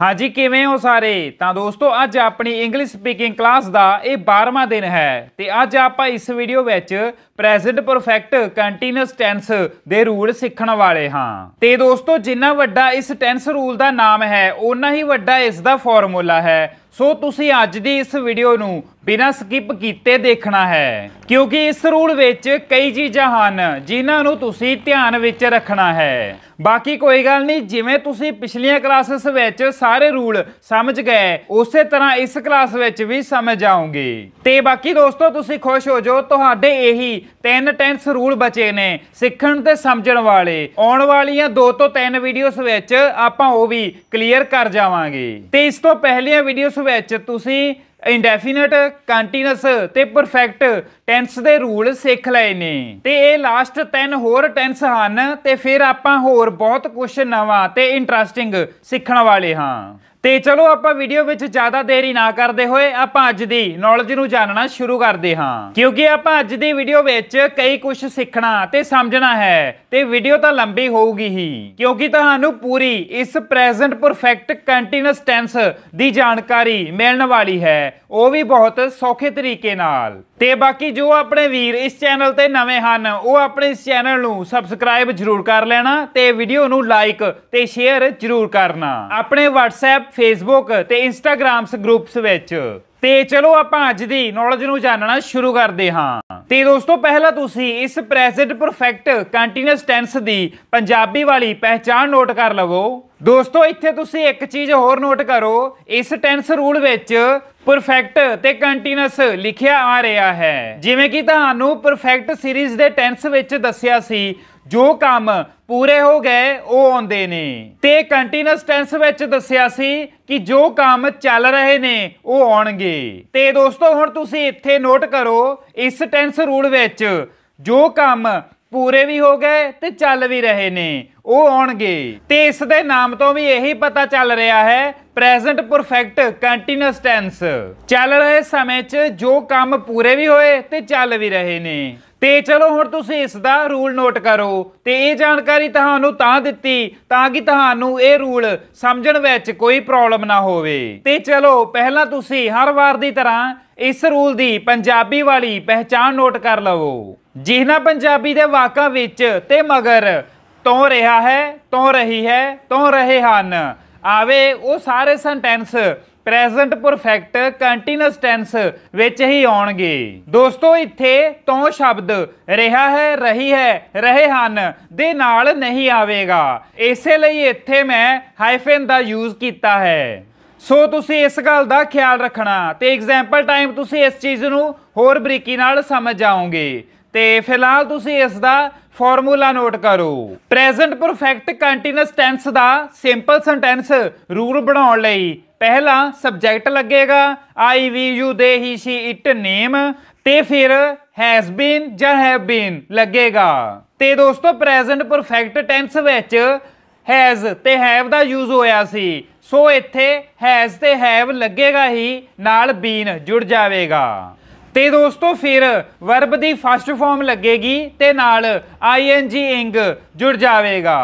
ਹਾਂਜੀ ਕਿਵੇਂ ਹੋ ਸਾਰੇ ਤਾਂ ਦੋਸਤੋ ਅੱਜ ਆਪਣੀ ਇੰਗਲਿਸ਼ ਸਪੀਕਿੰਗ ਕਲਾਸ ਦਾ ਇਹ 12ਵਾਂ ਦਿਨ ਹੈ ਤੇ ਅੱਜ ਆਪਾਂ ਇਸ ਵੀਡੀਓ ਵਿੱਚ ਪ੍ਰੈਜ਼ੈਂਟ ਪਰਫੈਕਟ ਕੰਟੀਨਿਊਸ ਟੈਂਸ ਦੇ ਰੂਲ ਸਿੱਖਣ ਵਾਲੇ ਹਾਂ ਤੇ ਦੋਸਤੋ ਜਿੰਨਾ ਵੱਡਾ ਇਸ ਟੈਂਸ ਰੂਲ ਦਾ ਨਾਮ ਹੈ ਓਨਾ ਹੀ ਵੱਡਾ ਇਸ ਦਾ ਫਾਰਮੂਲਾ ਹੈ ਸੋ ਤੁਸੀਂ ਅੱਜ ਦੀ ਇਸ ਵੀਡੀਓ ਨੂੰ ਬਿਨਾਂ ਸਕਿਪ ਕੀਤੇ ਦੇਖਣਾ ਹੈ ਕਿਉਂਕਿ ਇਸ ਰੂਲ ਵਿੱਚ ਕਈ ਚੀਜ਼ਾਂ ਹਨ ਜਿਨ੍ਹਾਂ ਨੂੰ ਤੁਸੀਂ ਧਿਆਨ ਵਿੱਚ ਰੱਖਣਾ ਹੈ ਬਾਕੀ ਕੋਈ ਗੱਲ ਨਹੀਂ ਜਿਵੇਂ ਤੁਸੀਂ ਪਿਛਲੀਆਂ ਕਲਾਸਸ ਵਿੱਚ ਸਾਰੇ ਰੂਲ ਸਮਝ ਗਏ ਉਸੇ ਤਰ੍ਹਾਂ ਇਸ ਕਲਾਸ ਵਿੱਚ ਵੀ ਸਮਝ ਆਉਂਗੇ ਤੇ ਬਾਕੀ ਦੋਸਤੋ ਤੁਸੀਂ ਖੁਸ਼ ਹੋ ਜਾਓ ਤੁਹਾਡੇ ਇਹੀ ਤਿੰਨ ਟੈਂਸ ਰੂਲ ਬਚੇ ਨੇ ਸਿੱਖਣ ਤੇ ਸਮਝਣ ਵਾਲੇ ਆਉਣ ਵਾਲੀਆਂ ਦੋ ਤੋਂ ਤਿੰਨ ਵੀਡੀਓਸ ਵਿੱਚ ਆਪਾਂ ਉਹ ਵੀ ਕਲੀਅਰ ਕਰ ਜਾਵਾਂਗੇ ਤੇ ਇਸ ਤੋਂ ਪਹਿਲੀਆਂ ਵੀਡੀਓਸ ਵਿੱਚ ਤੁਸੀਂ ਇਨਡੈਫੀਨਿਟ ਕੰਟੀਨਿਊਸ ਤੇ ਪਰਫੈਕਟ ਟੈਂਸ ਦੇ ਰੂਲ ਸਿੱਖ ਲਏ ਨੇ ਤੇ ਇਹ ਲਾਸਟ 10 ਹੋਰ ਟੈਂਸ ਹਨ ਤੇ ਫਿਰ ਆਪਾਂ ਹੋਰ ਬਹੁਤ ਕੁਝ ਨਵਾਂ ਤੇ ਇੰਟਰਸਟਿੰਗ ਸਿੱਖਣ ਵਾਲੇ ਹਾਂ ਤੇ ਚਲੋ ਆਪਾਂ ਵੀਡੀਓ ਵਿੱਚ ਜ਼ਿਆਦਾ ਦੇਰੀ ਨਾ ਕਰਦੇ ਹੋਏ ਆਪਾਂ ਅੱਜ ਦੀ ਨੌਲੇਜ ਨੂੰ ਜਾਣਨਾ ਸ਼ੁਰੂ ਕਰਦੇ ਹਾਂ ਕਿਉਂਕਿ ਆਪਾਂ ਅੱਜ ਦੀ ਵੀਡੀਓ ਵਿੱਚ ਕਈ ਕੁਝ ਸਿੱਖਣਾ ਤੇ ਸਮਝਣਾ ਹੈ ਤੇ ਵੀਡੀਓ ਤਾਂ ਲੰਬੀ ਹੋਊਗੀ ਹੀ ਕਿਉਂਕਿ ਤੁਹਾਨੂੰ ਪੂਰੀ ਇਸ ਪ੍ਰੈਜ਼ੈਂਟ ਪਰਫੈਕਟ ਕੰਟੀਨਿਊਸ ਟੈਂਸ ਦੀ ਜਾਣਕਾਰੀ ਮਿਲਣ ਵਾਲੀ ਹੈ ਉਹ ਵੀ ਬਹੁਤ ਸੌਖੇ ਤਰੀਕੇ ਨਾਲ ਤੇ ਬਾਕੀ ਜੋ ਆਪਣੇ ਵੀਰ ਇਸ ਚੈਨਲ ਤੇ ਨਵੇਂ ਹਨ ਉਹ ਆਪਣੇ ਇਸ ਚੈਨਲ ਨੂੰ ਸਬਸਕ੍ਰਾਈਬ ਜਰੂਰ ਕਰ ਲੈਣਾ ਤੇ ਵੀਡੀਓ ਨੂੰ ਲਾਈਕ ਤੇ ਸ਼ੇਅਰ ਜਰੂਰ ਕਰਨਾ ਆਪਣੇ WhatsApp ਫੇਸਬੁੱਕ ਤੇ ਇੰਸਟਾਗ੍ਰਾਮਸ ਗਰੁੱਪਸ ਵਿੱਚ ਤੇ ਚਲੋ ਆਪਾਂ ਅੱਜ ਦੀ ਨੌਲੇਜ ਨੂੰ ਜਾਣਨਾ ਸ਼ੁਰੂ ਕਰਦੇ ਹਾਂ ਤੇ ਦੋਸਤੋ ਪਹਿਲਾਂ ਤੁਸੀਂ ਇਸ ਪ੍ਰੈਜ਼ੈਂਟ ਪਰਫੈਕਟ ਕੰਟੀਨਿਊਸ ਟੈਂਸ ਦੀ ਪੰਜਾਬੀ ਵਾਲੀ ਪਹਿਚਾਨ ਨੋਟ ਕਰ ਲਵੋ ਦੋਸਤੋ ਇੱਥੇ ਤੁਸੀਂ ਇੱਕ ਚੀਜ਼ ਹੋਰ ਨੋਟ ਕਰੋ ਇਸ ਟੈਂਸ ਰੂਲ ਵਿੱਚ ਪਰਫੈਕਟ ਤੇ ਕੰਟੀਨਿਊਸ ਲਿਖਿਆ ਆ ਰਿਹਾ ਹੈ ਜਿਵੇਂ ਕਿ ਤੁਹਾਨੂੰ ਪਰਫੈਕਟ ਸੀਰੀਜ਼ ਦੇ ਟੈਂਸ ਵਿੱਚ ਦੱਸਿਆ ਸੀ ਜੋ ਕੰਮ ਪੂਰੇ ਹੋ ਗਏ ਉਹ ਆਉਂਦੇ ਨੇ ਤੇ ਕੰਟੀਨਿਊਸ ਟੈਂਸ ਵਿੱਚ ਦੱਸਿਆ ਸੀ ਕਿ ਜੋ ਕੰਮ ਚੱਲ ਰਹੇ ਨੇ ਉਹ ਆਉਣਗੇ ਤੇ ਦੋਸਤੋ ਹੁਣ ਤੁਸੀਂ ਇੱਥੇ ਨੋਟ ਕਰੋ ਇਸ ਟੈਂਸ ਰੂਲ ਵਿੱਚ ਜੋ ਕੰਮ ਪੂਰੇ ਵੀ ਹੋ ਗਏ ਤੇ ਚੱਲ ਵੀ ਰਹੇ ਨੇ ਉਹ ਆਉਣਗੇ ਤੇ ਇਸ ਦੇ ਨਾਮ ਤੋਂ ਵੀ ਇਹੀ ਪਤਾ ਚੱਲ ਰਿਹਾ ਹੈ ਪ੍ਰੈਜ਼ੈਂਟ ਪਰਫੈਕਟ ਕੰਟੀਨਿਊਸ ਟੈਂਸ ਚੱਲ ਰਹੇ ਸਮੇਂ 'ਚ ਜੋ ਕੰਮ ਪੂਰੇ ਵੀ ਹੋਏ ਤੇ ਚੱਲ ਵੀ ਰਹੇ ਨੇ ਤੇ ਚਲੋ ਹੁਣ ਤੁਸੀਂ ਇਸ ਦਾ ਰੂਲ ਨੋਟ ਕਰੋ ਤੇ ਇਹ ਜਾਣਕਾਰੀ ਤੁਹਾਨੂੰ ਤਾਂ ਦਿੱਤੀ ਤਾਂ ਕਿ ਤੁਹਾਨੂੰ ਇਹ ਰੂਲ ਸਮਝਣ ਵਿੱਚ ਕੋਈ ਪ੍ਰੋਬਲਮ ਨਾ ਹੋਵੇ ਤੇ ਚਲੋ ਪਹਿਲਾਂ ਤੁਸੀਂ ਹਰ ਵਾਰ ਦੀ ਤਰ੍ਹਾਂ ਇਸ ਰੂਲ ਦੀ ਪੰਜਾਬੀ ਵਾਲੀ ਪਹਿਚਾਨ ਨੋਟ ਕਰ ਲਵੋ ਜਿਹਨਾਂ ਪੰਜਾਬੀ ਦੇ ਵਾਕਾਂ ਵਿੱਚ ਤੇ ਮਗਰ ਤੋਂ ਰਿਹਾ ਹੈ ਤੋਂ ਰਹੀ ਹੈ ਤੋਂ ਰਹੇ ਹਨ ਆਵੇ ਉਹ ਸਾਰੇ sentence present perfect continuous tense ਵਿੱਚ ਹੀ ਆਉਣਗੇ ਦੋਸਤੋ ਇੱਥੇ ਤੋਂ ਸ਼ਬਦ ਰਿਹਾ ਹੈ ਰਹੀ ਹੈ ਰਹੇ ਹਨ ਦੇ ਨਾਲ ਨਹੀਂ ਆਵੇਗਾ ਇਸੇ ਲਈ ਇੱਥੇ ਮੈਂ ਹਾਈਫਨ ਦਾ ਯੂਜ਼ ਕੀਤਾ ਹੈ ਸੋ ਤੁਸੀਂ ਇਸ ਗੱਲ ਦਾ ਖਿਆਲ ਰੱਖਣਾ ਤੇ ਐਗਜ਼ਾਮਪਲ ਟਾਈਮ ਤੁਸੀਂ ਇਸ ਚੀਜ਼ ਨੂੰ ਹੋਰ ਬਰੀਕੀ ਨਾਲ ਸਮਝ ਜਾਓਗੇ ਤੇ ਫਿਲਹਾਲ ਤੁਸੀਂ ਇਸ ਦਾ ਫਾਰਮੂਲਾ ਨੋਟ ਕਰੋ ਪ੍ਰੈਜ਼ੈਂਟ ਪਰਫੈਕਟ ਕੰਟੀਨਿਊਸ ਟੈਂਸ ਦਾ ਸਿੰਪਲ ਸੈਂਟੈਂਸ ਰੂਲ ਬਣਾਉਣ ਲਈ ਪਹਿਲਾਂ ਸਬਜੈਕਟ ਲੱਗੇਗਾ ਆਈ ਵੀ ਯੂ ਦੇ ਹੀ ਸੀ ਇਟ ਨੇਮ ਤੇ ਫਿਰ ਹੈਜ਼ ਬੀਨ ਜਾਂ ਹੈਵ ਬੀਨ ਲੱਗੇਗਾ ਤੇ ਦੋਸਤੋ ਪ੍ਰੈਜ਼ੈਂਟ ਪਰਫੈਕਟ ਟੈਂਸ ਵਿੱਚ ਹੈਜ਼ ਤੇ ਹੈਵ ਦਾ ਯੂਜ਼ ਹੋਇਆ ਸੀ ਸੋ ਇੱਥੇ ਹੈਜ਼ ਤੇ ਹੈਵ ਲੱਗੇਗਾ ਹੀ ਨਾਲ ਬੀਨ ਜੁੜ ਜਾਵੇਗਾ ਤੇ ਦੋਸਤੋ ਫਿਰ ਵਰਬ ਦੀ ਫਸਟ ਫਾਰਮ ਲੱਗੇਗੀ ਤੇ ਨਾਲ ing ਇੰਗ ਜੁੜ ਜਾਵੇਗਾ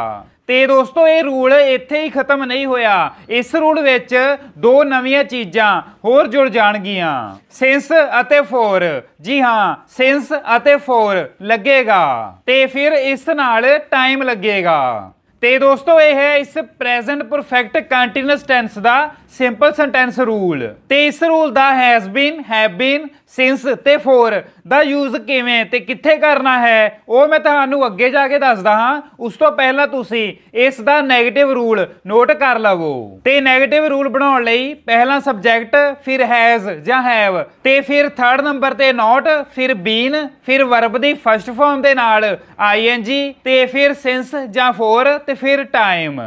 ਤੇ ਦੋਸਤੋ ਇਹ ਰੂਲ ਇੱਥੇ ਹੀ ਖਤਮ ਨਹੀਂ ਹੋਇਆ ਇਸ ਰੂਲ ਵਿੱਚ ਦੋ ਨਵੀਆਂ ਚੀਜ਼ਾਂ ਹੋਰ ਜੁੜ ਜਾਣਗੀਆਂ ਸੈਂਸ ਅਤੇ ਫੋਰ ਜੀ ਹਾਂ ਸੈਂਸ ਅਤੇ ਫੋਰ ਲੱਗੇਗਾ ਤੇ ਫਿਰ ਇਸ ਨਾਲ ਟਾਈਮ ਲੱਗੇਗਾ ਤੇ ਦੋਸਤੋ ਇਹ ਹੈ ਇਸ ਪ੍ਰੈਜ਼ੈਂਟ ਪਰਫੈਕਟ ਕੰਟੀਨਿਊਸ ਟੈਂਸ ਦਾ ਸਿੰਪਲ ਸੈਂਟੈਂਸ ਰੂਲ ਤੇ ਇਸ ਰੂਲ ਦਾ has been have been since ਤੇ ਫੋਰ ਦਾ ਯੂਜ਼ ਕਿਵੇਂ ਤੇ ਕਿੱਥੇ ਕਰਨਾ ਹੈ ਉਹ ਮੈਂ ਤੁਹਾਨੂੰ ਅੱਗੇ ਜਾ ਕੇ ਦੱਸਦਾ ਹਾਂ ਉਸ ਤੋਂ ਪਹਿਲਾਂ ਤੁਸੀਂ ਇਸ ਦਾ 네ਗੇਟਿਵ ਰੂਲ ਨੋਟ ਕਰ ਲਵੋ ਤੇ 네ਗੇਟਿਵ ਰੂਲ ਬਣਾਉਣ ਲਈ ਪਹਿਲਾਂ ਸਬਜੈਕਟ ਫਿਰ ਹੈਜ਼ ਜਾਂ ਹੈਵ ਤੇ ਫਿਰ 3 ਨੰਬਰ ਤੇ ਨਾਟ ਫਿਰ ਬੀਨ ਫਿਰ ਵਰਬ ਦੀ ਫਸਟ ਫਾਰਮ ਦੇ ਨਾਲ ਆਈ ਐਨ ਜੀ ਤੇ ਫਿਰ ਸਿੰਸ ਜਾਂ ਫੋਰ ਤੇ ਫਿਰ ਟਾਈਮ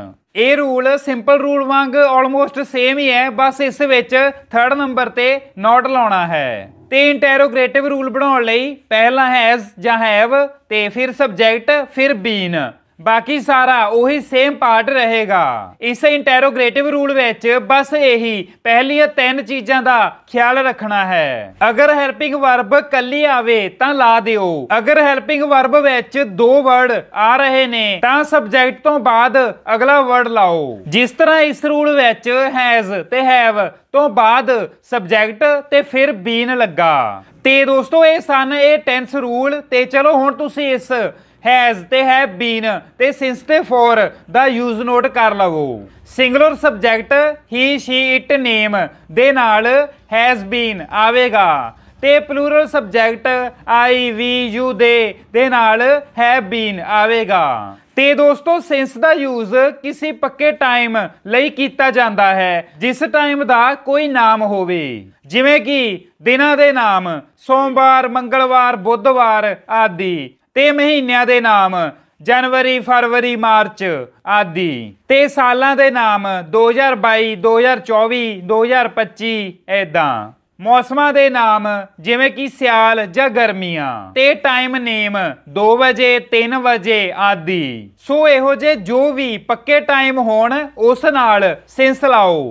ਇਹ ਰੂਲ ਸਿੰਪਲ ਰੂਲ ਵਾਂਗ ਆਲਮੋਸਟ ਸੇਮ ਹੀ ਹੈ ਬਸ ਇਸ ਵਿੱਚ ਥਰਡ ਨੰਬਰ ਤੇ ਨਾਟ ਲਾਉਣਾ ਹੈ ਤੇ ਇੰਟਰੋਗੇਟਿਵ ਰੂਲ ਬਣਾਉਣ ਲਈ ਪਹਿਲਾਂ ਹੈਜ਼ ਜਾਂ ਹੈਵ ਤੇ ਫਿਰ ਸਬਜੈਕਟ ਫਿਰ ਬੀਨ ਬਾਕੀ ਸਾਰਾ ਉਹੀ ਸੇਮ ਪਾਰਟ ਰਹੇਗਾ ਇਸ ਇੰਟੈਰੋਗੇਟਿਵ ਰੂਲ ਵਿੱਚ ਬਸ ਇਹੀ ਪਹਿਲੀਆਂ ਤਿੰਨ ਚੀਜ਼ਾਂ ਦਾ ਖਿਆਲ ਰੱਖਣਾ ਹੈ ਅਗਰ ਹੈਲਪਿੰਗ ਵਰਬ ਕੱਲੀ ਆਵੇ ਤਾਂ ਲਾ ਦਿਓ ਅਗਰ ਹੈਲਪਿੰਗ ਵਰਬ ਵਿੱਚ ਦੋ ਵਰਡ ਆ ਰਹੇ ਨੇ ਤਾਂ ਸਬਜੈਕਟ ਤੋਂ ਬਾਅਦ ਅਗਲਾ ਵਰਡ ਲਾਓ ਜਿਸ ਤਰ੍ਹਾਂ ਇਸ ਰੂਲ ਵਿੱਚ ਹੈਜ਼ ਤੇ ਹੈਵ ਤੋਂ ਬਾਅਦ ਸਬਜੈਕਟ ਤੇ ਫਿਰ ਬੀਨ ਲੱਗਾ ਤੇ ਦੋਸਤੋ ਇਹ ਸਨ ਇਹ ਟੈਂਸ ਰੂਲ ਤੇ ਚਲੋ ਹੁਣ ਤੁਸੀਂ ਇਸ ਹੈਜ਼ ਤੇ ਹੈ ਬੀਨ ਤੇ ਸਿੰਸ ਤੇ ਫੋਰ ਦਾ ਯੂਜ਼ ਨੋਟ ਕਰ ਲਵੋ singular subject he she it name ਦੇ ਨਾਲ ਹੈਜ਼ ਬੀਨ ਆਵੇਗਾ ਤੇ plural subject I we you ਦੇ ਦੇ ਨਾਲ ਹੈ ਬੀਨ ਆਵੇਗਾ ਤੇ ਦੋਸਤੋ ਸੈਂਸ ਦਾ ਯੂਜ਼ ਕਿਸੇ ਪੱਕੇ ਟਾਈਮ ਲਈ ਕੀਤਾ ਜਾਂਦਾ ਹੈ ਜਿਸ ਟਾਈਮ ਦਾ ਕੋਈ ਨਾਮ ਹੋਵੇ ਜਿਵੇਂ ਕਿ ਦਿਨਾਂ ਦੇ ਨਾਮ ਸੋਮਵਾਰ ਮੰਗਲਵਾਰ ਬੁੱਧਵਾਰ ਆਦਿ ਤੇ ਮਹੀਨਿਆਂ ਦੇ ਨਾਮ ਜਨਵਰੀ ਫਰਵਰੀ ਮਾਰਚ ਆਦਿ ਤੇ ਸਾਲਾਂ ਦੇ ਨਾਮ 2022 2024 2025 ਐਦਾਂ ਮੌਸਮਾਂ ਦੇ ਨਾਮ ਜਿਵੇਂ ਕਿ ਸਿਆਲ ਜਾਂ ਗਰਮੀਆਂ ਤੇ ਟਾਈਮ ਨੇਮ 2 ਵਜੇ 3 ਵਜੇ ਆਦਿ ਸੋ ਇਹੋ ਜੇ ਜੋ ਵੀ ਪੱਕੇ ਟਾਈਮ ਹੋਣ ਉਸ ਨਾਲ ਸਿੰਸ ਲਾਓ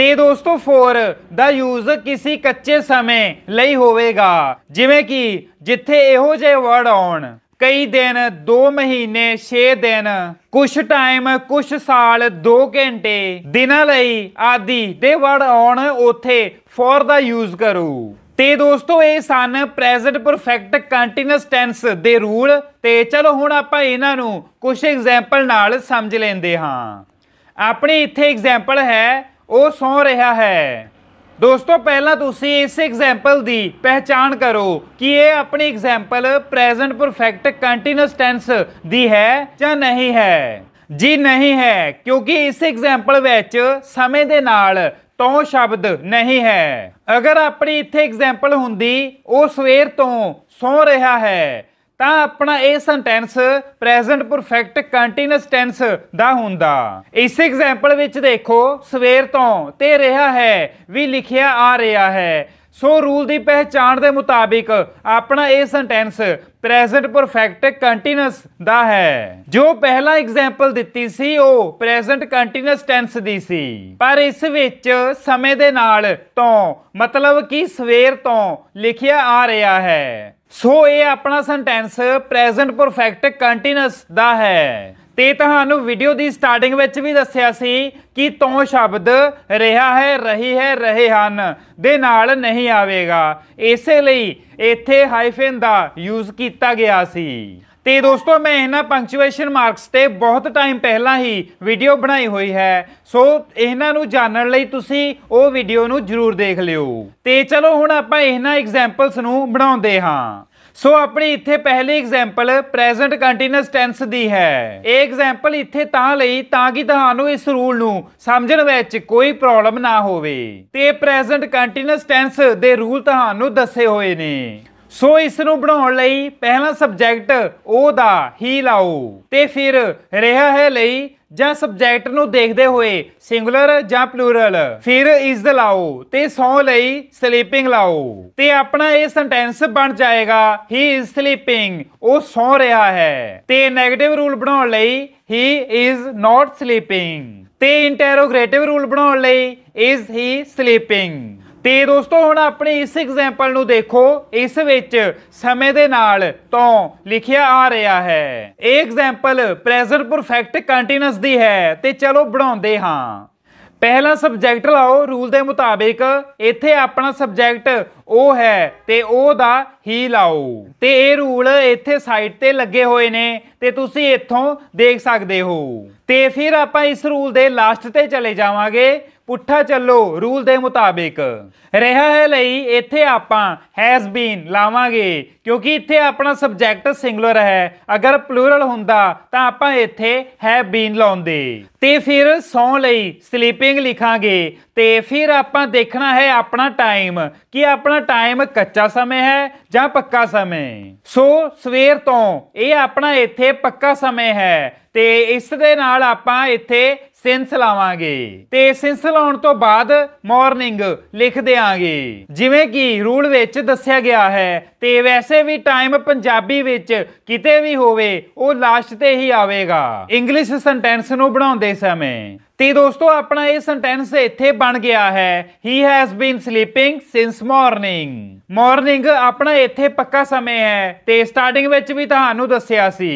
ਤੇ ਦੋਸਤੋ ਫੋਰ ਦਾ ਯੂਜ਼ ਕਿਸੇ ਕੱਚੇ ਸਮੇਂ ਲਈ ਹੋਵੇਗਾ ਜਿਵੇਂ ਕਿ ਜਿੱਥੇ ਇਹੋ ਜਿਹੇ ਵਰਡ ਆਉਣ ਕਈ ਦਿਨ 2 ਮਹੀਨੇ 6 ਦਿਨ ਕੁਝ ਟਾਈਮ ਕੁਝ ਸਾਲ 2 ਘੰਟੇ ਦਿਨਾਂ ਲਈ ਆਦਿ ਦੇ ਵਰਡ ਆਉਣ ਉਥੇ ਫੋਰ ਦਾ ਯੂਜ਼ ਕਰੋ ਤੇ ਦੋਸਤੋ ਇਹ ਸਨ ਪ੍ਰੈਜ਼ੈਂਟ ਪਰਫੈਕਟ ਕੰਟੀਨਿਊਸ ਟੈਂਸ ਦੇ ਰੂਲ ਤੇ ਚਲੋ ਹੁਣ ਆਪਾਂ ਇਹਨਾਂ ਨੂੰ ਕੁਝ ਐਗਜ਼ਾਮਪਲ ਨਾਲ ਸਮਝ ਲੈਂਦੇ ਹਾਂ ਆਪਣੀ ਇੱਥੇ ਐਗਜ਼ਾਮਪਲ ਹੈ ਉਹ ਸੌ ਰਿਹਾ ਹੈ ਦੋਸਤੋ ਪਹਿਲਾਂ ਤੁਸੀਂ ਇਸ ਐਗਜ਼ਾਮਪਲ ਦੀ ਪਹਿਚਾਣ ਕਰੋ ਕਿ ਇਹ ਆਪਣੀ example present perfect continuous tense ਦੀ ਹੈ ਜਾਂ ਨਹੀਂ ਹੈ ਜੀ ਨਹੀਂ ਹੈ ਕਿਉਂਕਿ ਇਸ ਐਗਜ਼ਾਮਪਲ ਵਿੱਚ ਸਮੇਂ ਦੇ ਨਾਲ ਤੋਂ ਸ਼ਬਦ ਨਹੀਂ ਹੈ ਅਗਰ ਆਪਣੀ ਇੱਥੇ ਐਗਜ਼ਾਮਪਲ ਹੁੰਦੀ ਉਹ ਸਵੇਰ ਤੋਂ ਸੌ ਰਿਹਾ ਹੈ ਤਾਂ ਆਪਣਾ ਇਹ sentence present perfect continuous tense ਦਾ ਹੁੰਦਾ ਇਸ ਐਗਜ਼ਾਮਪਲ ਵਿੱਚ ਦੇਖੋ ਸਵੇਰ ਤੋਂ ਤੇ ਰਿਹਾ ਹੈ ਵੀ ਲਿਖਿਆ ਆ ਰਿਹਾ ਹੈ ਸੋ ਰੂਲ ਦੀ ਪਹਿਚਾਣ ਦੇ ਮੁਤਾਬਿਕ ਆਪਣਾ ਇਹ ਸੈਂਟੈਂਸ ਪ੍ਰੈਜ਼ੈਂਟ ਪਰਫੈਕਟ ਕੰਟੀਨਿਊਸ ਦਾ ਹੈ ਜੋ ਪਹਿਲਾ ਐਗਜ਼ਾਮਪਲ ਦਿੱਤੀ ਸੀ ਉਹ ਪ੍ਰੈਜ਼ੈਂਟ ਕੰਟੀਨਿਊਸ ਟੈਂਸ ਦੀ ਸੀ ਪਰ ਇਸ ਵਿੱਚ ਸਮੇਂ ਦੇ ਨਾਲ ਤੋਂ ਮਤਲਬ ਕਿ ਸਵੇਰ ਤੋਂ ਲਿਖਿਆ ਆ ਰਿਹਾ ਹੈ ਸੋ ਇਹ ਆਪਣਾ ਸੈਂਟੈਂਸ ਪ੍ਰੈਜ਼ੈਂਟ ਪਰਫੈਕਟ ਕੰਟੀਨਿਊਸ ਦਾ ਹੈ ਤੇ ਤੁਹਾਨੂੰ ਵੀਡੀਓ ਦੀ ਸਟਾਰਟਿੰਗ ਵਿੱਚ ਵੀ ਦੱਸਿਆ ਸੀ ਕਿ ਤੋਂ ਸ਼ਬਦ ਰਿਹਾ ਹੈ ਰਹੀ ਹੈ ਰਹੇ ਹਨ ਦੇ ਨਾਲ ਨਹੀਂ ਆਵੇਗਾ ਇਸੇ ਲਈ ਇੱਥੇ ਹਾਈਫਨ ਦਾ ਯੂਜ਼ ਕੀਤਾ ਗਿਆ ਸੀ ਤੇ ਦੋਸਤੋ ਮੈਂ ਇਹਨਾਂ ਪੰਕਚੁਏਸ਼ਨ ਮਾਰਕਸ ਤੇ ਬਹੁਤ ਟਾਈਮ ਪਹਿਲਾਂ ਹੀ ਵੀਡੀਓ ਬਣਾਈ ਹੋਈ ਹੈ ਸੋ ਇਹਨਾਂ ਨੂੰ ਜਾਣਨ ਲਈ ਤੁਸੀਂ ਉਹ ਵੀਡੀਓ ਨੂੰ ਜ਼ਰੂਰ ਦੇਖ ਲਿਓ ਤੇ ਚਲੋ ਹੁਣ ਆਪਾਂ ਇਹਨਾਂ ਐਗਜ਼ਾਮਪਲਸ ਨੂੰ ਬਣਾਉਂਦੇ ਹਾਂ ਸੋ ਆਪਣੀ ਇੱਥੇ ਪਹਿਲੀ ਐਗਜ਼ਾਮਪਲ ਪ੍ਰੈਜ਼ੈਂਟ ਕੰਟੀਨਿਊਸ ਟੈਂਸ ਦੀ ਹੈ ਇਹ ਐਗਜ਼ਾਮਪਲ ਇੱਥੇ ਤਾਂ ਲਈ ਤਾਂ ਕਿ ਤੁਹਾਨੂੰ ਇਸ ਰੂਲ ਨੂੰ ਸਮਝਣ ਵਿੱਚ ਕੋਈ ਪ੍ਰੋਬਲਮ ਨਾ ਹੋਵੇ ਤੇ ਪ੍ਰੈਜ਼ੈਂਟ ਕੰਟੀਨਿਊਸ ਟੈਂਸ ਦੇ ਰੂਲ ਤੁਹਾਨੂੰ ਦੱਸੇ ਹੋਏ ਨੇ ਸੋ ਇਸ ਨੂੰ ਬਣਾਉਣ ਲਈ ਪਹਿਲਾ ਸਬਜੈਕਟ ਉਹ ਦਾ ਹੀ ਲਾਓ ਤੇ ਫਿਰ ਰਿਹਾ ਹੈ ਲਈ ਜਾਂ ਸਬਜੈਕਟ ਨੂੰ ਦੇਖਦੇ ਹੋਏ ਸਿੰਗੂਲਰ ਜਾਂ ਪਲੂਰਲ ਫਿਰ ਇਸ ਲਾਓ ਤੇ ਸੌ ਲਈ ਸਲੀਪਿੰਗ ਲਾਓ ਤੇ ਆਪਣਾ ਇਹ ਸੈਂਟੈਂਸ ਬਣ ਜਾਏਗਾ ਹੀ ਇਜ਼ ਸਲੀਪਿੰਗ ਉਹ ਸੌ ਰਿਹਾ ਹੈ ਤੇ 네ਗੇਟਿਵ ਰੂਲ ਬਣਾਉਣ ਲਈ ਹੀ ਇਜ਼ ਨਾਟ ਸਲੀਪਿੰਗ ਤੇ ਇੰਟਰੋਗੇਟਿਵ ਰੂਲ ਬਣਾਉਣ ਲਈ ਇਜ਼ ਹੀ ਸਲੀਪਿੰਗ ਤੇ ਦੋਸਤੋ ਹੁਣ ਆਪਣੇ ਇਸ ਐਗਜ਼ਾਮਪਲ ਨੂੰ ਦੇਖੋ ਇਸ ਵਿੱਚ ਸਮੇਂ ਦੇ ਨਾਲ ਤੋਂ ਲਿਖਿਆ ਆ ਰਿਹਾ ਹੈ ਇਹ ਐਗਜ਼ਾਮਪਲ ਪ੍ਰੈਜ਼ੈਂਟ ਪਰਫੈਕਟ ਕੰਟੀਨਿਊਸ ਦੀ ਹੈ ਤੇ ਚਲੋ ਬਣਾਉਂਦੇ ਹਾਂ ਪਹਿਲਾ ਸਬਜੈਕਟ ਲਾਓ ਰੂਲ ਦੇ ਮੁਤਾਬਿਕ ਇੱਥੇ ਆਪਣਾ ਸਬਜੈਕਟ ਉਹ ਹੈ ਤੇ ਉਹ ਦਾ ਹੀ ਲਾਓ ਤੇ ਇਹ ਰੂਲ ਇੱਥੇ ਸਾਈਡ ਤੇ ਲੱਗੇ ਹੋਏ ਨੇ ਤੇ ਤੁਸੀਂ ਇੱਥੋਂ ਦੇਖ ਸਕਦੇ ਹੋ ਤੇ ਫਿਰ ਆਪਾਂ ਇਸ ਰੂਲ ਦੇ ਲਾਸਟ ਤੇ ਚਲੇ ਜਾਵਾਂਗੇ ਪੁੱਠਾ ਚੱਲੋ ਰੂਲ ਦੇ ਮੁਤਾਬਿਕ ਰਹਾ ਹੈ ਲਈ ਇੱਥੇ ਆਪਾਂ ਹੈਜ਼ ਬੀਨ ਲਾਵਾਂਗੇ ਕਿਉਂਕਿ ਇੱਥੇ ਆਪਣਾ ਸਬਜੈਕਟ ਸਿੰਗੂਲਰ ਹੈ ਅਗਰ ਪਲੂਰਲ ਹੁੰਦਾ ਤਾਂ ਆਪਾਂ ਇੱਥੇ ਹੈ ਬੀਨ ਲਾਉਂਦੇ ਤੇ ਫਿਰ ਸੌ ਲਈ ਸਲੀਪਿੰਗ ਲਿਖਾਂਗੇ ਤੇ ਫਿਰ ਆਪਾਂ ਦੇਖਣਾ ਹੈ ਆਪਣਾ ਟਾਈਮ ਕਿ ਆਪਣਾ ਟਾਈਮ ਕੱਚਾ ਸਮੇਂ ਹੈ ਜਾਂ ਪੱਕਾ ਸਮੇਂ ਸੋ ਸਵੇਰ ਤੋਂ ਇਹ ਆਪਣਾ ਇੱਥੇ ਪੱਕਾ ਸਮੇਂ ਹੈ ਤੇ ਇਸ ਦੇ ਨਾਲ ਆਪਾਂ ਇੱਥੇ ਸਿੰਸ ਲਾਵਾਂਗੇ ਤੇ ਸਿੰਸ ਲਾਉਣ ਤੋਂ ਬਾਅਦ ਮਾਰਨਿੰਗ ਲਿਖ ਦੇਾਂਗੇ ਜਿਵੇਂ ਕਿ ਰੂਲ ਵਿੱਚ ਦੱਸਿਆ ਗਿਆ ਹੈ ਤੇ ਵੈਸੇ ਵੀ ਟਾਈਮ ਪੰਜਾਬੀ ਵਿੱਚ ਕਿਤੇ ਵੀ ਹੋਵੇ ਉਹ ਲਾਸਟ ਤੇ ਹੀ ਆਵੇਗਾ ਇੰਗਲਿਸ਼ ਸੈਂਟੈਂਸ ਨੂੰ ਬਣਾਉਂਦੇ ਸਮੇਂ ਤੇ ਦੋਸਤੋ ਆਪਣਾ ਇਹ ਸੈਂਟੈਂਸ ਇੱਥੇ ਬਣ ਗਿਆ ਹੈ he has been sleeping since morning morning ਆਪਣਾ ਇੱਥੇ ਪੱਕਾ ਸਮੇਂ ਹੈ ਤੇ ਸਟਾਰਟਿੰਗ ਵਿੱਚ ਵੀ ਤੁਹਾਨੂੰ ਦੱਸਿਆ ਸੀ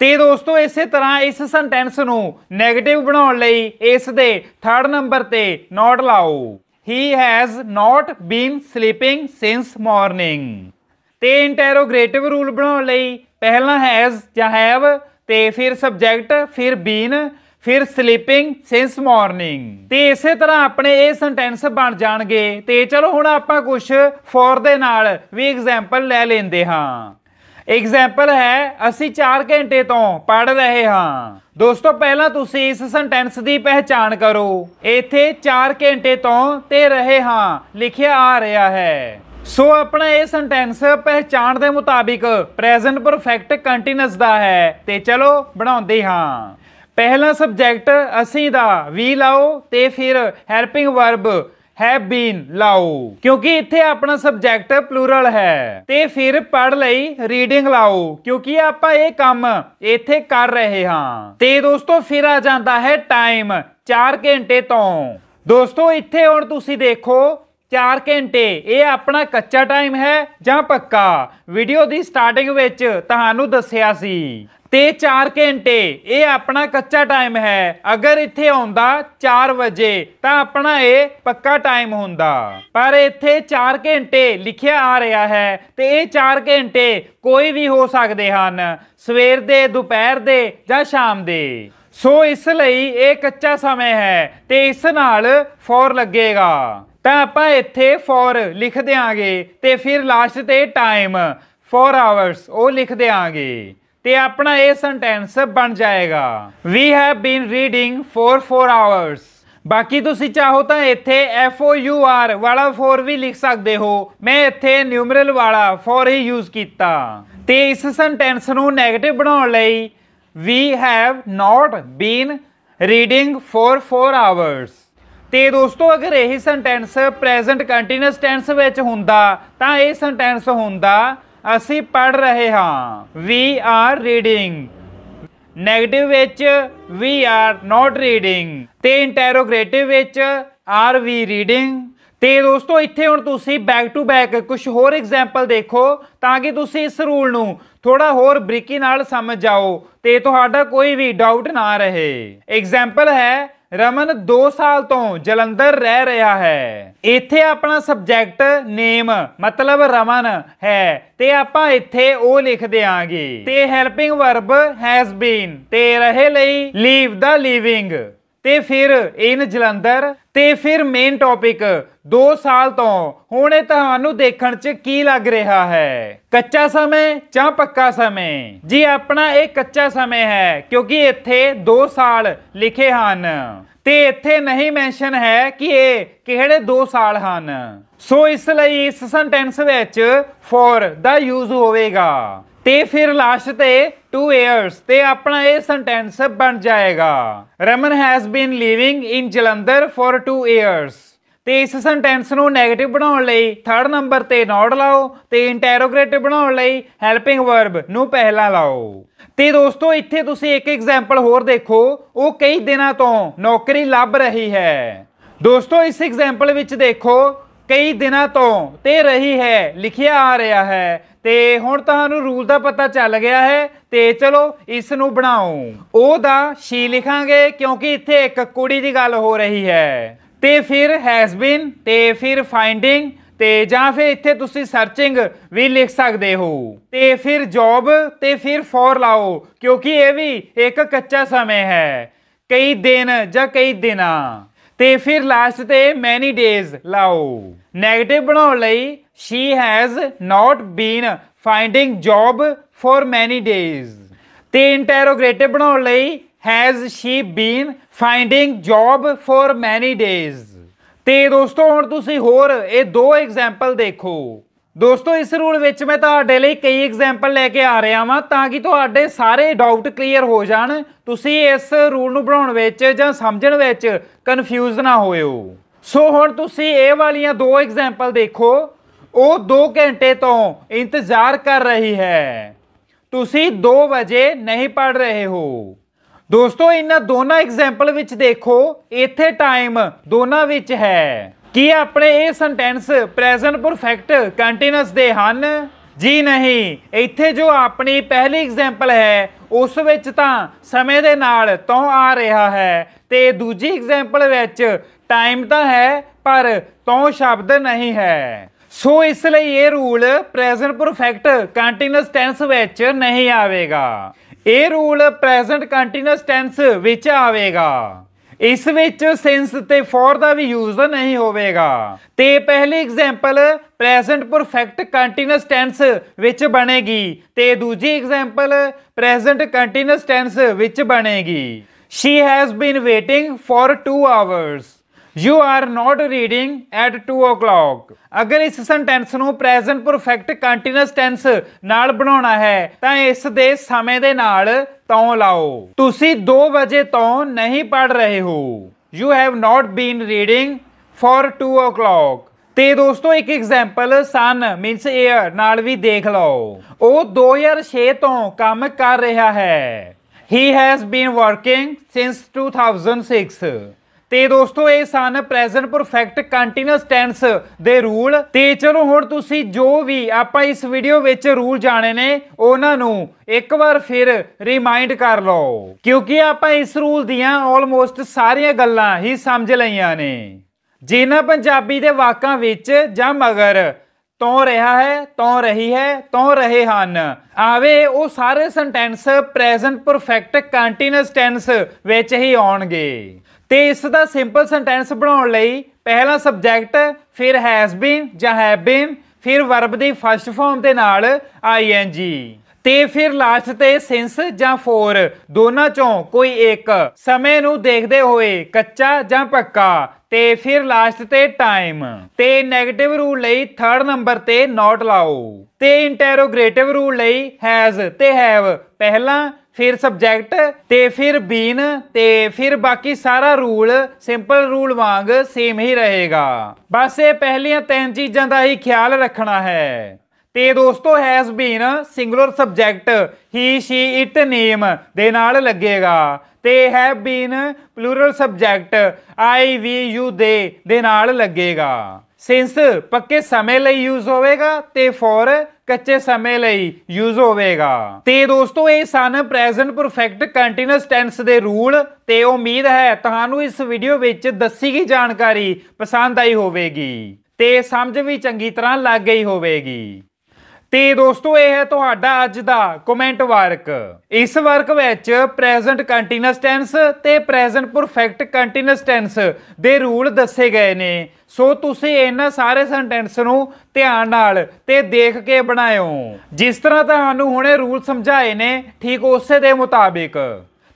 ਤੇ ਦੋਸਤੋ ਇਸੇ ਤਰ੍ਹਾਂ ਇਸ ਸੈਂਟੈਂਸ ਨੂੰ 네ਗੇਟਿਵ ਬਣਾਉਣ ਲਈ ਇਸ ਦੇ 3rd ਨੰਬਰ ਤੇ ਨਾਟ ਲਾਓ he has not been sleeping ਸਿንስ ਮਾਰਨਿੰਗ ਤੇ ਇੰਟਰੋਗੇਟਿਵ ਰੂਲ ਬਣਾਉਣ ਲਈ ਪਹਿਲਾਂ ਹੈਜ਼ ਜਾਂ ਹੈਵ ਤੇ ਫਿਰ ਸਬਜੈਕਟ ਫਿਰ ਬੀਨ ਫਿਰ ਸਲੀਪਿੰਗ ਸਿንስ ਮਾਰਨਿੰਗ ਤੇ ਇਸੇ ਤਰ੍ਹਾਂ ਆਪਣੇ ਇਹ ਸੈਂਟੈਂਸ ਬਣ ਜਾਣਗੇ ਤੇ ਚਲੋ ਹੁਣ ਆਪਾਂ ਕੁਝ ਫੋਰ ਦੇ ਨਾਲ ਵੀ ਐਗਜ਼ਾਮਪਲ ਲੈ ਲੈਂਦੇ ਹਾਂ ਐਗਜ਼ਾਮਪਲ ਹੈ ਅਸੀਂ 4 ਘੰਟੇ ਤੋਂ ਪੜ ਰਹੇ ਹਾਂ ਦੋਸਤੋ ਪਹਿਲਾਂ ਤੁਸੀਂ ਇਸ ਸੈਂਟੈਂਸ ਦੀ ਪਹਿਚਾਣ ਕਰੋ ਇੱਥੇ 4 ਘੰਟੇ ਤੋਂ ਤੇ ਰਹੇ ਹਾਂ ਲਿਖਿਆ ਆ ਰਿਹਾ ਹੈ ਸੋ ਆਪਣਾ ਇਹ ਸੈਂਟੈਂਸ ਪਹਿਚਾਣ ਦੇ ਮੁਤਾਬਿਕ ਪ੍ਰੈਜ਼ੈਂਟ ਪਰਫੈਕਟ ਕੰਟੀਨਿਊਸ ਦਾ ਹੈ ਤੇ ਚਲੋ ਬਣਾਉਂਦੇ ਹਾਂ ਪਹਿਲਾ ਸਬਜੈਕਟ ਅਸੀਂ ਦਾ ਵੀ ਲਾਓ ਤੇ ਫਿਰ ਹੈਲਪਿੰਗ ਵਰਬ ਹੈਵ ਬੀਨ ਲਾਓ ਕਿਉਂਕਿ ਇੱਥੇ ਆਪਣਾ ਸਬਜੈਕਟ ਪਲੂਰਲ ਹੈ ਤੇ ਫਿਰ ਪੜ ਲਈ ਰੀਡਿੰਗ ਲਾਓ ਕਿਉਂਕਿ ਆਪਾਂ ਇਹ ਕੰਮ ਇੱਥੇ ਕਰ ਰਹੇ ਹਾਂ ਤੇ ਦੋਸਤੋ ਫਿਰ ਆ ਜਾਂਦਾ ਹੈ ਟਾਈਮ 4 ਘੰਟੇ ਤੋਂ ਦੋਸਤੋ ਇੱਥੇ ਹੁਣ ਤੁਸੀਂ ਦੇਖੋ 4 ਘੰਟੇ ਇਹ ਆਪਣਾ ਕੱਚਾ ਟਾਈਮ ਹੈ ਜਾਂ ਪੱਕਾ ਵੀਡੀਓ ਦੀ ਸਟਾਰਟਿੰਗ ਵਿੱਚ ਤੁਹਾਨੂੰ ਦੱਸਿਆ ਸੀ ਤੇ 4 ਘੰਟੇ ਇਹ ਆਪਣਾ ਕੱਚਾ ਟਾਈਮ ਹੈ ਅਗਰ ਇੱਥੇ ਆਉਂਦਾ 4 ਵਜੇ ਤਾਂ ਆਪਣਾ ਇਹ ਪੱਕਾ ਟਾਈਮ ਹੁੰਦਾ ਪਰ ਇੱਥੇ 4 ਘੰਟੇ ਲਿਖਿਆ ਆ ਰਿਹਾ ਹੈ ਤੇ ਇਹ 4 ਘੰਟੇ ਕੋਈ ਵੀ ਹੋ ਸਕਦੇ ਹਨ ਸਵੇਰ ਦੇ ਦੁਪਹਿਰ ਦੇ ਜਾਂ ਸ਼ਾਮ ਦੇ ਸੋ ਇਸ ਲਈ ਇਹ ਕੱਚਾ ਸਮੇਂ ਹੈ ਤੇ ਇਸ ਨਾਲ ਫੋਰ ਲੱਗੇਗਾ ਤਾਂ ਆਪਾਂ ਇੱਥੇ ਫੋਰ ਲਿਖ ਦੇਾਂਗੇ ਤੇ ਫਿਰ ਲਾਸਟ ਤੇ ਟਾਈਮ 4 ਆਵਰਸ ਉਹ ਲਿਖ ਦੇਾਂਗੇ ਤੇ ਆਪਣਾ ਇਹ ਸੈਂਟੈਂਸ ਬਣ ਜਾਏਗਾ we have been reading for 4 hours ਬਾਕੀ ਤੁਸੀਂ ਚਾਹੋ ਤਾਂ ਇੱਥੇ ਐਫ ਓ ਯੂ ਆਰ ਵਾਲਾ 4 ਵੀ ਲਿਖ ਸਕਦੇ ਹੋ ਮੈਂ ਇੱਥੇ ਨਿਊਮਰਲ ਵਾਲਾ 4 ਹੀ ਯੂਜ਼ ਕੀਤਾ ਤੇ ਇਸ ਸੈਂਟੈਂਸ ਨੂੰ 네ਗੇਟਿਵ ਬਣਾਉਣ ਲਈ we have not been reading for 4 hours ਤੇ ਦੋਸਤੋ ਅਗਰ ਇਹ ਸੈਂਟੈਂਸ ਪ੍ਰੈਜ਼ੈਂਟ ਕੰਟੀਨਿਊਸ ਟੈਂਸ ਵਿੱਚ ਹੁੰਦਾ ਤਾਂ ਇਹ ਸੈਂਟੈਂਸ ਹੁੰਦਾ ਅਸੀਂ ਪੜ ਰਹੇ ਹਾਂ ਵੀ ਆਰ ਰੀਡਿੰਗ 네ਗੇਟਿਵ ਵਿੱਚ ਵੀ ਆਰ ਨਾਟ ਰੀਡਿੰਗ ਤੇ ਇੰਟਰੋਗੇਟਿਵ ਵਿੱਚ ਆਰ ਵੀ ਰੀਡਿੰਗ ਤੇ ਦੋਸਤੋ ਇੱਥੇ ਹੁਣ ਤੁਸੀਂ ਬੈਕ ਟੂ ਬੈਕ ਕੁਝ ਹੋਰ ਐਗਜ਼ਾਮਪਲ ਦੇਖੋ ਤਾਂ ਕਿ ਤੁਸੀਂ ਇਸ ਰੂਲ ਨੂੰ ਥੋੜਾ ਹੋਰ ਬਰੀਕੀ ਨਾਲ ਸਮਝ ਜਾਓ ਤੇ ਤੁਹਾਡਾ ਕੋਈ ਵੀ ਡਾਊਟ ਨਾ ਰਹੇ ਐਗਜ਼ਾਮਪਲ ਹੈ ਰਮਨ 2 ਸਾਲ ਤੋਂ ਜਲੰਧਰ ਰਹਿ ਰਿਹਾ ਹੈ ਇੱਥੇ ਆਪਣਾ ਸਬਜੈਕਟ ਨੇਮ ਮਤਲਬ ਰਮਨ ਹੈ ਤੇ ਆਪਾਂ ਇੱਥੇ ਉਹ ਲਿਖ ਦੇਾਂਗੇ ਤੇ ਹੈਲਪਿੰਗ ਵਰਬ ਹੈਜ਼ ਬੀਨ ਤੇ ਰਹੇ ਲਈ ਲੀਵ ਦਾ ਲੀਵਿੰਗ ਤੇ ਫਿਰ ਇਨ ਜਲੰਧਰ ਤੇ ਫਿਰ ਮੇਨ ਟੌਪਿਕ 2 ਸਾਲ ਤੋਂ ਹੁਣ ਇਹ ਤੁਹਾਨੂੰ ਦੇਖਣ 'ਚ ਕੀ ਲੱਗ ਰਿਹਾ ਹੈ ਕੱਚਾ ਸਮੇਂ ਜਾਂ ਪੱਕਾ ਸਮੇਂ ਜੀ ਆਪਣਾ ਇਹ ਕੱਚਾ ਸਮੇਂ ਹੈ ਕਿਉਂਕਿ ਇੱਥੇ 2 ਸਾਲ ਲਿਖੇ ਹਨ ਤੇ ਇੱਥੇ ਨਹੀਂ ਮੈਂਸ਼ਨ ਹੈ ਕਿ ਇਹ ਕਿਹੜੇ 2 ਸਾਲ ਹਨ ਸੋ ਇਸ ਲਈ ਇਸ ਸੈਂਟੈਂਸ ਵਿੱਚ ਫੋਰ ਦਾ ਯੂਜ਼ ਹੋਵੇਗਾ ਤੇ ਫਿਰ ਲਾਸਟ ਤੇ टू इयर्स ਤੇ ਆਪਣਾ ਇਹ ਸੈਂਟੈਂਸ ਬਣ ਜਾਏਗਾ Raman has been living in Jalandhar for two years ਤੇ ਇਸ ਸੈਂਟੈਂਸ ਨੂੰ 네ਗੇਟਿਵ ਬਣਾਉਣ ਲਈ ਥਰਡ ਨੰਬਰ ਤੇ ਨੋਡ ਲਾਓ ਤੇ ਇੰਟਰੋਗੇਟਿਵ ਬਣਾਉਣ ਲਈ ਹੈਲਪਿੰਗ ਵਰਬ ਨੂੰ ਪਹਿਲਾਂ ਲਾਓ ਤੇ ਦੋਸਤੋ ਇੱਥੇ ਤੁਸੀਂ ਇੱਕ ਐਗਜ਼ਾਮਪਲ ਹੋਰ ਦੇਖੋ ਉਹ ਕਈ ਦਿਨਾਂ ਤੋਂ ਨੌਕਰੀ ਲੱਭ ਰਹੀ ਹੈ ਦੋਸਤੋ ਇਸ ਐਗਜ਼ਾਮਪਲ ਵਿੱਚ ਦੇਖੋ ਕਈ ਦਿਨਾਂ ਤੋਂ ਤੇ ਰਹੀ ਹੈ ਲਿਖਿਆ ਆ ਰਿਹਾ ਹੈ ਤੇ ਹੁਣ ਤੁਹਾਨੂੰ ਰੂਲ ਦਾ ਪਤਾ ਚੱਲ ਗਿਆ ਹੈ ਤੇ ਚਲੋ ਇਸ ਨੂੰ ਬਣਾਓ ਉਹ ਦਾ ਸ਼ੀ ਲਿਖਾਂਗੇ ਕਿਉਂਕਿ ਇੱਥੇ ਇੱਕ ਕੁੜੀ ਦੀ ਗੱਲ ਹੋ ਰਹੀ ਹੈ ਤੇ ਫਿਰ ਹੈਜ਼ ਬੀਨ ਤੇ ਫਿਰ ਫਾਈਂਡਿੰਗ ਤੇ ਜਾਂ ਫਿਰ ਇੱਥੇ ਤੁਸੀਂ ਸਰਚਿੰਗ ਵੀ ਲਿਖ ਸਕਦੇ ਹੋ ਤੇ ਫਿਰ ਜੌਬ ਤੇ ਫਿਰ ਫੋਰ ਲਾਓ ਕਿਉਂਕਿ ਇਹ ਵੀ ਇੱਕ ਕੱਚਾ ਸਮੇਂ ਹੈ ਕਈ ਦਿਨ ਜਾਂ ਕਈ ਦਿਨਾਂ ਤੇ ਫਿਰ ਲਾਸਟ ਤੇ ਮੈਨੀ ਡੇਜ਼ ਲਾਓ 네ਗੇਟਿਵ ਬਣਾਉਣ ਲਈ she has not been finding job for many days ਤੇ ਇੰਟਰੋਗੇਟਿਵ ਬਣਾਉਣ ਲਈ has she been finding job for many days ਤੇ ਦੋਸਤੋ ਹੁਣ ਤੁਸੀਂ ਹੋਰ ਇਹ ਦੋ ਐਗਜ਼ਾਮਪਲ ਦੇਖੋ ਦੋਸਤੋ ਇਸ ਰੂਲ ਵਿੱਚ ਮੈਂ ਤੁਹਾਡੇ ਲਈ ਕਈ ਐਗਜ਼ਾਮਪਲ ਲੈ ਕੇ ਆ ਰਿਹਾ ਹਾਂ ਤਾਂ ਕਿ ਤੁਹਾਡੇ ਸਾਰੇ ਡਾਊਟ ਕਲੀਅਰ ਹੋ ਜਾਣ ਤੁਸੀਂ ਇਸ ਰੂਲ ਨੂੰ ਬਣਾਉਣ ਵਿੱਚ ਜਾਂ ਸਮਝਣ ਵਿੱਚ ਕਨਫਿਊਜ਼ ਨਾ ਹੋਇਓ ਸੋ ਹੁਣ ਤੁਸੀਂ ਇਹ ਵਾਲੀਆਂ ਦੋ ਐਗਜ਼ਾਮਪਲ ਦੇਖੋ ਉਹ 2 ਘੰਟੇ ਤੋਂ ਇੰਤਜ਼ਾਰ ਕਰ ਰਹੀ ਹੈ ਤੁਸੀਂ 2 ਵਜੇ ਨਹੀਂ ਪੜ ਰਹੇ ਹੋ ਦੋਸਤੋ ਇਹਨਾਂ ਦੋਨਾਂ ਐਗਜ਼ਾਮਪਲ ਵਿੱਚ ਦੇਖੋ ਇੱਥੇ ਟਾਈਮ ਦੋਨਾਂ ਵਿੱਚ ਹੈ ਕੀ ਆਪਣੇ ਇਹ ਸੈਂਟੈਂਸ ਪ੍ਰੈਜ਼ੈਂਟ ਪਰਫੈਕਟ ਕੰਟੀਨਿਊਸ ਦੇ ਹਨ ਜੀ ਨਹੀਂ ਇੱਥੇ ਜੋ ਆਪਣੀ ਪਹਿਲੀ ਐਗਜ਼ਾਮਪਲ ਹੈ ਉਸ ਵਿੱਚ ਤਾਂ ਸਮੇਂ ਦੇ ਨਾਲ ਤੋਂ ਆ ਰਿਹਾ ਹੈ ਤੇ ਦੂਜੀ ਐਗਜ਼ਾਮਪਲ ਵਿੱਚ ਟਾਈਮ ਤਾਂ ਹੈ ਪਰ ਤੋਂ ਸ਼ਬਦ ਨਹੀਂ ਹੈ ਸੋ ਇਸ ਲਈ ਇਹ rule present perfect continuous tense ਵਿੱਚ ਨਹੀਂ ਆਵੇਗਾ ਇਹ ਰੂਲ ਪ੍ਰੈਜ਼ੈਂਟ ਕੰਟੀਨਿਊਸ ਟੈਂਸ ਵਿੱਚ ਆਵੇਗਾ ਇਸ ਵਿੱਚ ਸਿੰਸ ਤੇ ਫੋਰ ਦਾ ਵੀ ਯੂਜ਼ ਨਹੀਂ ਹੋਵੇਗਾ ਤੇ ਪਹਿਲੀ example present perfect continuous tense ਵਿੱਚ ਬਣੇਗੀ ਤੇ ਦੂਜੀ ਐਗਜ਼ਾਮਪਲ ਪ੍ਰੈਜ਼ੈਂਟ ਕੰਟੀਨਿਊਸ ਟੈਂਸ ਵਿੱਚ ਬਣੇਗੀ she has been waiting for 2 hours you are not reading at 2 o'clock ਅਗਰ ਇਸ ਸੈਂਟੈਂਸ ਨੂੰ ਪ੍ਰੈਜ਼ੈਂਟ ਪਰਫੈਕਟ ਕੰਟੀਨਿਊਸ ਟੈਂਸ ਨਾਲ ਬਣਾਉਣਾ ਹੈ ਤਾਂ ਇਸ ਦੇ ਸਮੇਂ ਦੇ ਨਾਲ ਤੋਂ ਲਾਓ ਤੁਸੀਂ 2 ਵਜੇ ਤੋਂ ਨਹੀਂ ਪੜ ਰਹੇ ਹੋ you have not been reading for 2 o'clock ਤੇ ਦੋਸਤੋ ਇੱਕ ਐਗਜ਼ਾਮਪਲ ਸਨ ਮੀਨਸ ਏਅਰ ਨਾਲ ਵੀ ਦੇਖ ਲਓ ਉਹ 2006 ਤੋਂ ਕੰਮ ਕਰ ਰਿਹਾ ਹੈ he has been working since 2006 ਤੇ ਦੋਸਤੋ ਇਹ ਸਨ ਪ੍ਰੈਜ਼ੈਂਟ ਪਰਫੈਕਟ ਕੰਟੀਨਿਊਸ ਟੈਂਸ ਦੇ ਰੂਲ ਤੇ ਚਲੋ ਹੁਣ ਤੁਸੀਂ ਜੋ ਵੀ ਆਪਾਂ ਇਸ ਵੀਡੀਓ ਵਿੱਚ ਰੂਲ ਜਾਣੇ ਨੇ ਉਹਨਾਂ ਨੂੰ ਇੱਕ ਵਾਰ ਫਿਰ ਰਿਮਾਈਂਡ ਕਰ ਲਓ ਕਿਉਂਕਿ ਆਪਾਂ ਇਸ ਰੂਲ ਦੀਆਂ ਆਲਮੋਸਟ ਸਾਰੀਆਂ ਗੱਲਾਂ ਹੀ ਸਮਝ ਲਈਆਂ ਨੇ ਜਿਨ੍ਹਾਂ ਪੰਜਾਬੀ ਦੇ ਵਾਕਾਂ ਵਿੱਚ ਜਾਂ ਮਗਰ ਤੋਂ ਰਿਹਾ ਹੈ ਤੋਂ ਰਹੀ ਹੈ ਤੋਂ ਰਹੇ ਹਨ ਆਵੇ ਉਹ ਸਾਰੇ sentence present perfect continuous tense ਵਿੱਚ ਹੀ ਆਉਣਗੇ ਤੇ ਇਸ ਦਾ ਸਿੰਪਲ ਸੈਂਟੈਂਸ ਬਣਾਉਣ ਲਈ ਪਹਿਲਾ ਸਬਜੈਕਟ ਫਿਰ ਹੈਜ਼ ਬੀਨ ਜਾਂ ਹੈਵ ਬੀਨ ਫਿਰ ਵਰਬ ਦੀ ਫਸਟ ਫਾਰਮ ਦੇ ਨਾਲ ਆਈ ਐਨ ਜੀ ਤੇ ਫਿਰ ਲਾਸਟ ਤੇ ਸਿੰਸ ਜਾਂ ਫੋਰ ਦੋਨਾਂ ਚੋਂ ਕੋਈ ਇੱਕ ਸਮੇਂ ਨੂੰ ਦੇਖਦੇ ਹੋਏ ਕੱਚਾ ਜਾਂ ਪੱਕਾ ਤੇ ਫਿਰ ਲਾਸਟ ਤੇ ਟਾਈਮ ਤੇ 네ਗੇਟਿਵ ਰੂਲ ਲਈ 3rd ਨੰਬਰ ਤੇ ਨਾਟ ਲਾਓ ਤੇ ਇੰਟਰੋਗੇਟਿਵ ਰੂਲ ਲਈ ਹੈਜ਼ ਤੇ ਹੈਵ ਪਹਿਲਾਂ ਫਿਰ ਸਬਜੈਕਟ ਤੇ ਫਿਰ ਬੀਨ ਤੇ ਫਿਰ ਬਾਕੀ ਸਾਰਾ ਰੂਲ ਸਿੰਪਲ ਰੂਲ ਵਾਂਗ ਸੇਮ ਹੀ ਰਹੇਗਾ ਬਸ ਇਹ ਪਹਿਲੀਆਂ ਤਿੰਨ ਚੀਜ਼ਾਂ ਦਾ ਹੀ ਖਿਆਲ ਰੱਖਣਾ ਹੈ ਤੇ ਦੋਸਤੋ has been singular subject he she it name ਦੇ ਨਾਲ ਲੱਗੇਗਾ ਤੇ have been plural subject I we you ਦੇ ਦੇ ਨਾਲ ਲੱਗੇਗਾ ਸਿੰਸ ਪੱਕੇ ਸਮੇਂ ਲਈ ਯੂਜ਼ ਹੋਵੇਗਾ ਤੇ ਫੋਰ ਕੱਚੇ ਸਮੇਂ ਲਈ ਯੂਜ਼ ਹੋਵੇਗਾ ਤੇ ਦੋਸਤੋ ਇਹ ਸਨ ਪ੍ਰੈਜ਼ੈਂਟ ਪਰਫੈਕਟ ਕੰਟੀਨਿਊਸ ਟੈਂਸ ਦੇ ਰੂਲ ਤੇ ਉਮੀਦ ਹੈ ਤੁਹਾਨੂੰ ਇਸ ਵੀਡੀਓ ਵਿੱਚ ਦੱਸੀ ਗਈ ਜਾਣਕਾਰੀ ਪਸੰਦ ਆਈ ਹੋਵੇਗੀ ਤੇ ਸਮਝ ਵੀ ਚੰਗੀ ਤਰ੍ਹਾਂ ਲੱਗ ਗਈ ਹੋਵੇਗੀ ਤੇ ਦੋਸਤੋ ਇਹ ਹੈ ਤੁਹਾਡਾ ਅੱਜ ਦਾ ਕਮੈਂਟ ਵਰਕ ਇਸ ਵਰਕ ਵਿੱਚ ਪ੍ਰੈਜ਼ੈਂਟ ਕੰਟੀਨਿਊਸ ਟੈਂਸ ਤੇ ਪ੍ਰੈਜ਼ੈਂਟ ਪਰਫੈਕਟ ਕੰਟੀਨਿਊਸ ਟੈਂਸ ਦੇ ਰੂਲ ਦੱਸੇ ਗਏ ਨੇ ਸੋ ਤੁਸੀਂ ਇਹਨਾਂ ਸਾਰੇ ਸੈਂਟੈਂਸ ਨੂੰ ਧਿਆਨ ਨਾਲ ਤੇ ਦੇਖ ਕੇ ਬਣਾਇਓ ਜਿਸ ਤਰ੍ਹਾਂ ਤੁਹਾਨੂੰ ਹੁਣੇ ਰੂਲ ਸਮਝਾਏ ਨੇ ਠੀਕ ਉਸੇ ਦੇ ਮੁਤਾਬਿਕ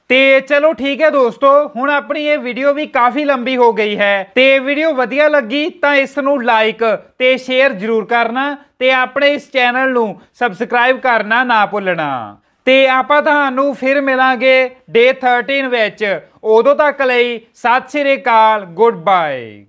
ਤੇ ਚਲੋ ਠੀਕ ਹੈ ਦੋਸਤੋ ਹੁਣ ਆਪਣੀ ਇਹ ਵੀਡੀਓ ਵੀ ਕਾਫੀ ਲੰਬੀ ਹੋ ਗਈ ਹੈ ਤੇ ਵੀਡੀਓ ਵਧੀਆ ਲੱਗੀ ਤਾਂ ਇਸ ਨੂੰ ਲਾਈਕ ਤੇ ਸ਼ੇਅਰ ਜ਼ਰੂਰ ਕਰਨਾ ਤੇ ਆਪਣੇ ਇਸ ਚੈਨਲ ਨੂੰ ਸਬਸਕ੍ਰਾਈਬ ਕਰਨਾ ਨਾ ਭੁੱਲਣਾ ਤੇ ਆਪਾਂ ਤੁਹਾਨੂੰ ਫਿਰ ਮਿਲਾਂਗੇ ਡੇ 13 ਵਿੱਚ ਉਦੋਂ ਤੱਕ ਲਈ ਸਤਿ ਸ੍ਰੀ ਅਕਾਲ ਗੁੱਡ ਬਾਏ